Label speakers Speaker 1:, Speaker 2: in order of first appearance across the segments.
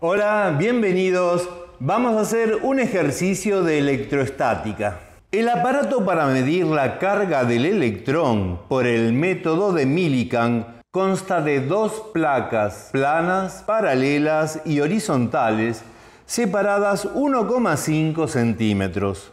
Speaker 1: Hola, bienvenidos. Vamos a hacer un ejercicio de electrostática. El aparato para medir la carga del electrón por el método de Millikan consta de dos placas planas, paralelas y horizontales separadas 1,5 centímetros.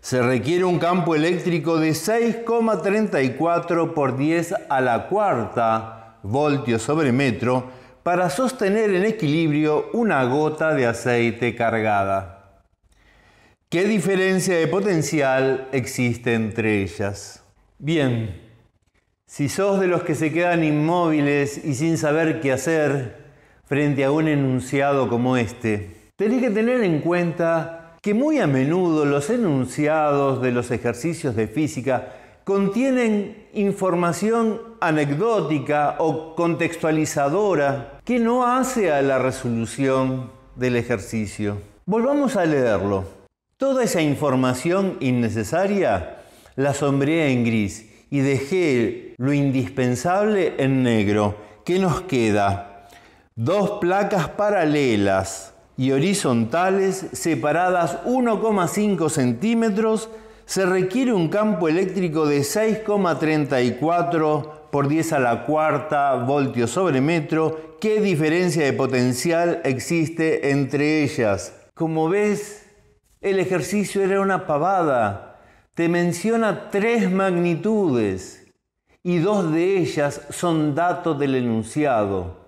Speaker 1: Se requiere un campo eléctrico de 6,34 por 10 a la cuarta voltios sobre metro para sostener en equilibrio una gota de aceite cargada. ¿Qué diferencia de potencial existe entre ellas? Bien, si sos de los que se quedan inmóviles y sin saber qué hacer frente a un enunciado como este, tenés que tener en cuenta que muy a menudo los enunciados de los ejercicios de física contienen información anecdótica o contextualizadora que no hace a la resolución del ejercicio. Volvamos a leerlo. Toda esa información innecesaria la sombreé en gris y dejé lo indispensable en negro. ¿Qué nos queda? Dos placas paralelas y horizontales separadas 1,5 centímetros se requiere un campo eléctrico de 6,34 por 10 a la cuarta voltios sobre metro. ¿Qué diferencia de potencial existe entre ellas? Como ves, el ejercicio era una pavada. Te menciona tres magnitudes y dos de ellas son datos del enunciado.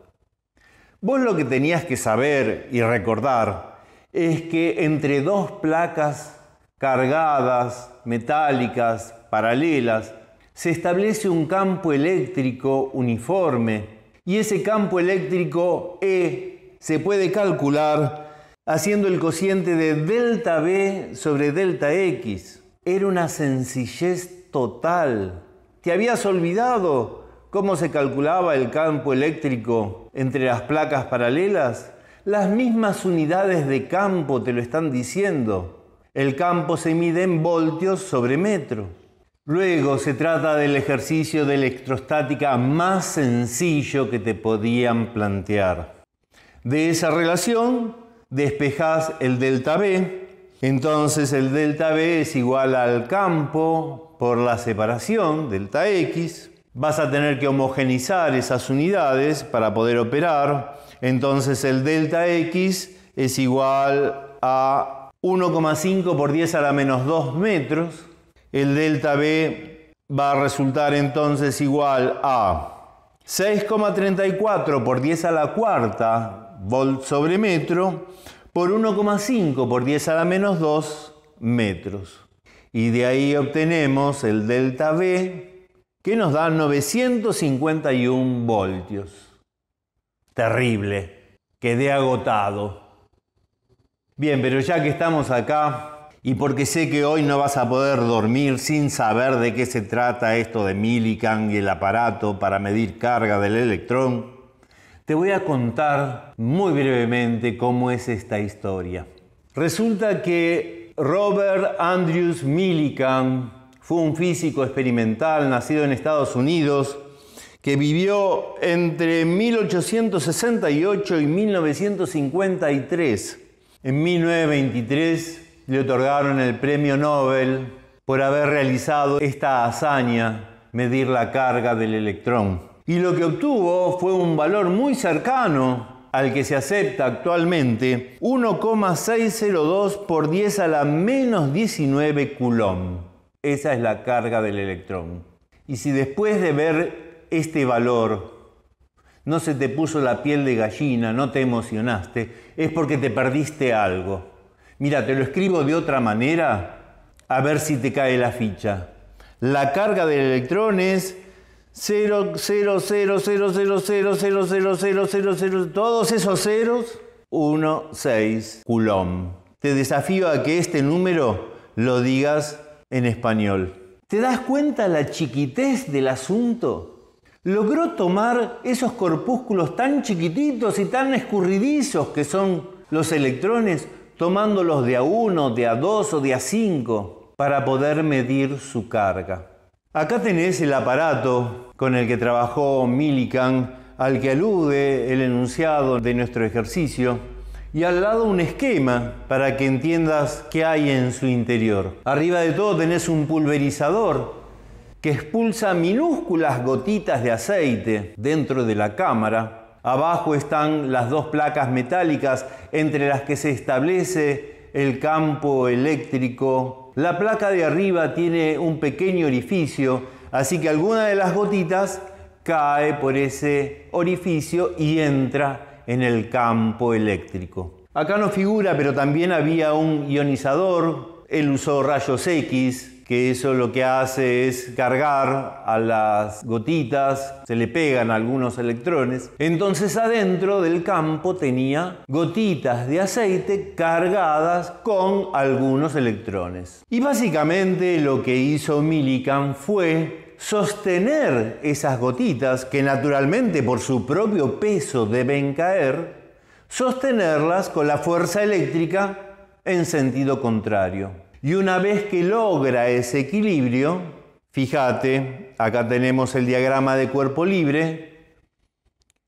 Speaker 1: Vos lo que tenías que saber y recordar es que entre dos placas cargadas, metálicas, paralelas, se establece un campo eléctrico uniforme y ese campo eléctrico E se puede calcular haciendo el cociente de delta B sobre delta X. Era una sencillez total. ¿Te habías olvidado cómo se calculaba el campo eléctrico entre las placas paralelas? Las mismas unidades de campo te lo están diciendo. El campo se mide en voltios sobre metro. Luego se trata del ejercicio de electrostática más sencillo que te podían plantear. De esa relación despejas el delta B. Entonces el delta B es igual al campo por la separación, delta X. Vas a tener que homogenizar esas unidades para poder operar. Entonces el delta X es igual a 1,5 por 10 a la menos 2 metros. El delta B va a resultar entonces igual a 6,34 por 10 a la cuarta volt sobre metro por 1,5 por 10 a la menos 2 metros. Y de ahí obtenemos el delta B que nos da 951 voltios. Terrible. Quedé agotado. Bien, pero ya que estamos acá y porque sé que hoy no vas a poder dormir sin saber de qué se trata esto de Millikan y el aparato para medir carga del electrón, te voy a contar muy brevemente cómo es esta historia. Resulta que Robert Andrews Millikan fue un físico experimental nacido en Estados Unidos que vivió entre 1868 y 1953. En 1923 le otorgaron el premio Nobel por haber realizado esta hazaña, medir la carga del electrón. Y lo que obtuvo fue un valor muy cercano al que se acepta actualmente, 1,602 por 10 a la menos 19 coulomb. Esa es la carga del electrón. Y si después de ver este valor no se te puso la piel de gallina, no te emocionaste, es porque te perdiste algo. Mira, te lo escribo de otra manera, a ver si te cae la ficha. La carga del electrón es 0, 0, 0, 0, 0, 0, 0, 0, 0, 0, 0, todos esos ceros, 1, 6 coulomb. Te desafío a que este número lo digas en español. ¿Te das cuenta la chiquitez del asunto? logró tomar esos corpúsculos tan chiquititos y tan escurridizos que son los electrones, tomándolos de a uno, de a dos o de a cinco, para poder medir su carga. Acá tenés el aparato con el que trabajó Millikan, al que alude el enunciado de nuestro ejercicio, y al lado un esquema para que entiendas qué hay en su interior. Arriba de todo tenés un pulverizador que expulsa minúsculas gotitas de aceite dentro de la cámara. Abajo están las dos placas metálicas entre las que se establece el campo eléctrico. La placa de arriba tiene un pequeño orificio, así que alguna de las gotitas cae por ese orificio y entra en el campo eléctrico. Acá no figura, pero también había un ionizador, él usó rayos X, que eso lo que hace es cargar a las gotitas, se le pegan algunos electrones. Entonces adentro del campo tenía gotitas de aceite cargadas con algunos electrones. Y básicamente lo que hizo Millikan fue sostener esas gotitas que naturalmente por su propio peso deben caer, sostenerlas con la fuerza eléctrica en sentido contrario. Y una vez que logra ese equilibrio, fíjate, acá tenemos el diagrama de cuerpo libre,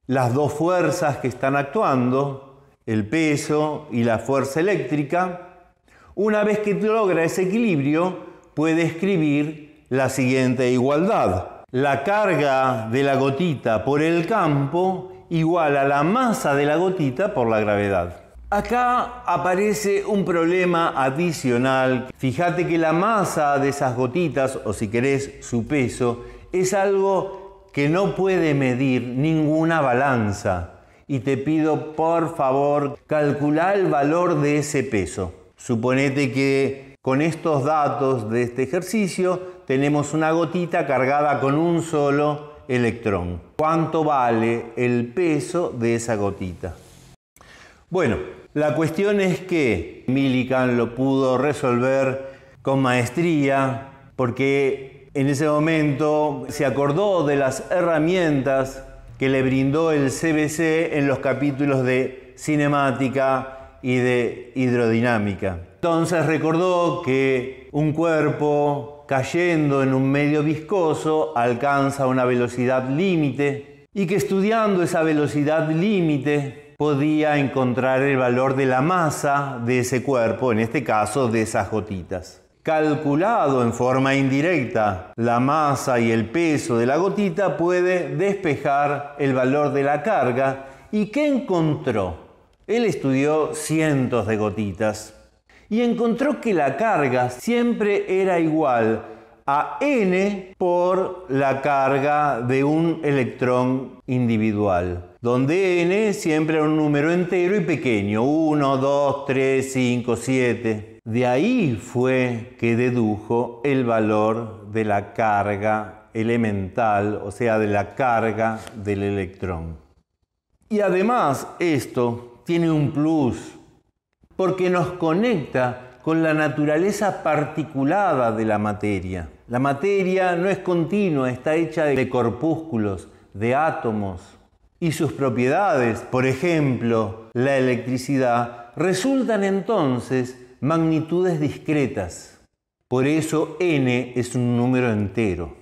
Speaker 1: las dos fuerzas que están actuando, el peso y la fuerza eléctrica, una vez que logra ese equilibrio, puede escribir la siguiente igualdad. La carga de la gotita por el campo igual a la masa de la gotita por la gravedad. Acá aparece un problema adicional. Fíjate que la masa de esas gotitas, o si querés su peso, es algo que no puede medir ninguna balanza. Y te pido por favor calcular el valor de ese peso. Suponete que con estos datos de este ejercicio tenemos una gotita cargada con un solo electrón. ¿Cuánto vale el peso de esa gotita? Bueno, la cuestión es que Millikan lo pudo resolver con maestría porque en ese momento se acordó de las herramientas que le brindó el CBC en los capítulos de cinemática y de hidrodinámica. Entonces recordó que un cuerpo cayendo en un medio viscoso alcanza una velocidad límite y que estudiando esa velocidad límite podía encontrar el valor de la masa de ese cuerpo, en este caso de esas gotitas. Calculado en forma indirecta la masa y el peso de la gotita puede despejar el valor de la carga. ¿Y qué encontró? Él estudió cientos de gotitas y encontró que la carga siempre era igual a n por la carga de un electrón individual donde n siempre era un número entero y pequeño, 1, 2, 3, 5, 7. De ahí fue que dedujo el valor de la carga elemental, o sea, de la carga del electrón. Y además esto tiene un plus, porque nos conecta con la naturaleza particulada de la materia. La materia no es continua, está hecha de corpúsculos, de átomos, y sus propiedades, por ejemplo, la electricidad, resultan entonces magnitudes discretas. Por eso n es un número entero.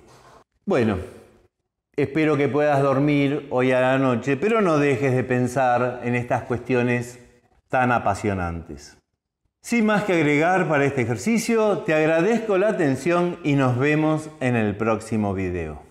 Speaker 1: Bueno, espero que puedas dormir hoy a la noche, pero no dejes de pensar en estas cuestiones tan apasionantes. Sin más que agregar para este ejercicio, te agradezco la atención y nos vemos en el próximo video.